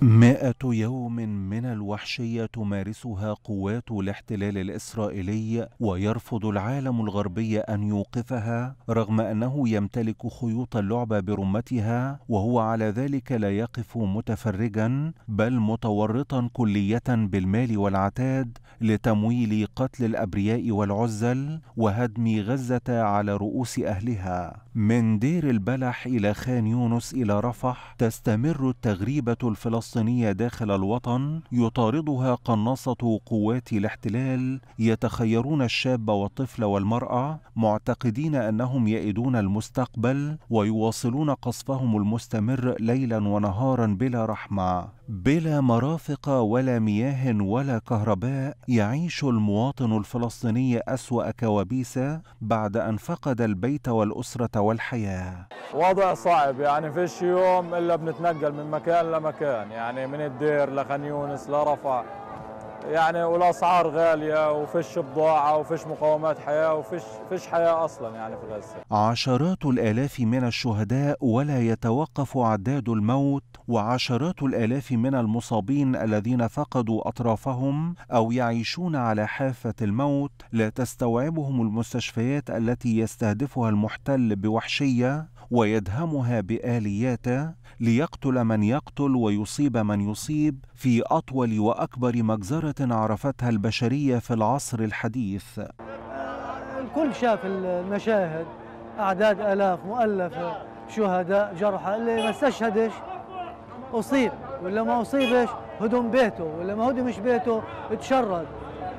مائة يوم من الوحشية تمارسها قوات الاحتلال الإسرائيلي ويرفض العالم الغربي أن يوقفها رغم أنه يمتلك خيوط اللعبة برمتها وهو على ذلك لا يقف متفرجا بل متورطا كلية بالمال والعتاد لتمويل قتل الأبرياء والعزل وهدم غزة على رؤوس أهلها من دير البلح إلى خان يونس إلى رفح تستمر التغريبة الفلسطينية الفلسطينية داخل الوطن يطاردها قناصة قوات الاحتلال يتخيرون الشاب والطفل والمرأة معتقدين أنهم يئدون المستقبل ويواصلون قصفهم المستمر ليلا ونهارا بلا رحمة بلا مرافق ولا مياه ولا كهرباء يعيش المواطن الفلسطيني اسوا كوابيس بعد ان فقد البيت والاسره والحياه وضع صعب يعني فيش يوم الا بنتنقل من مكان لمكان يعني من الدير لخنيونس يونس لرفح يعني والاسعار غاليه وفيش بضاعه وفيش مقومات حياه وفيش فيش حياه اصلا يعني في غزه. عشرات الالاف من الشهداء ولا يتوقف عداد الموت وعشرات الالاف من المصابين الذين فقدوا اطرافهم او يعيشون على حافه الموت لا تستوعبهم المستشفيات التي يستهدفها المحتل بوحشيه ويدهمها باليات ليقتل من يقتل ويصيب من يصيب في اطول واكبر مجزره عرفتها البشريه في العصر الحديث الكل شاف المشاهد اعداد الاف مؤلفه شهداء جرحى اللي ما استشهدش اصيب واللي ما اصيبش هدم بيته واللي ما هدمش بيته اتشرد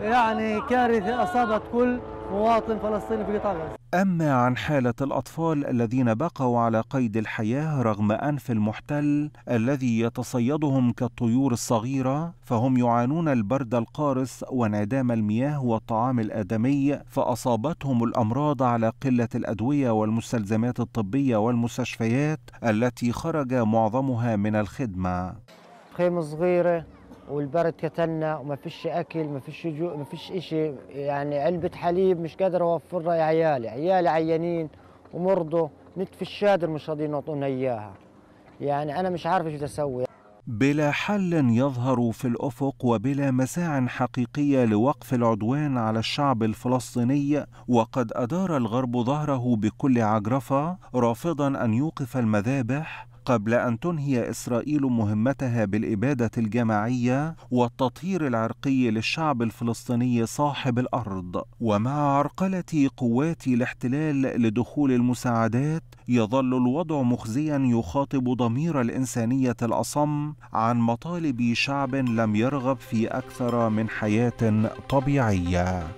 يعني كارثه اصابت كل مواطن فلسطيني في قطاع غزة أما عن حالة الأطفال الذين بقوا على قيد الحياة رغم أنف المحتل الذي يتصيدهم كالطيور الصغيرة فهم يعانون البرد القارس وانعدام المياه والطعام الآدمي فأصابتهم الأمراض على قلة الأدوية والمستلزمات الطبية والمستشفيات التي خرج معظمها من الخدمة خيمة صغيرة والبرد كتلنا وما فيش اكل ما فيش جو ما فيش شيء يعني علبه حليب مش قادر اوفرها يا عيالي عيالي عيانين ومرضوا نت في الشادر مش راضيين يعطونا اياها يعني انا مش عارف ايش بدي اسوي بلا حل يظهر في الافق وبلا مساع حقيقيه لوقف العدوان على الشعب الفلسطيني وقد ادار الغرب ظهره بكل عجرفه رافضا ان يوقف المذابح قبل أن تنهي إسرائيل مهمتها بالإبادة الجماعية والتطهير العرقي للشعب الفلسطيني صاحب الأرض ومع عرقلة قوات الاحتلال لدخول المساعدات يظل الوضع مخزيا يخاطب ضمير الإنسانية الأصم عن مطالب شعب لم يرغب في أكثر من حياة طبيعية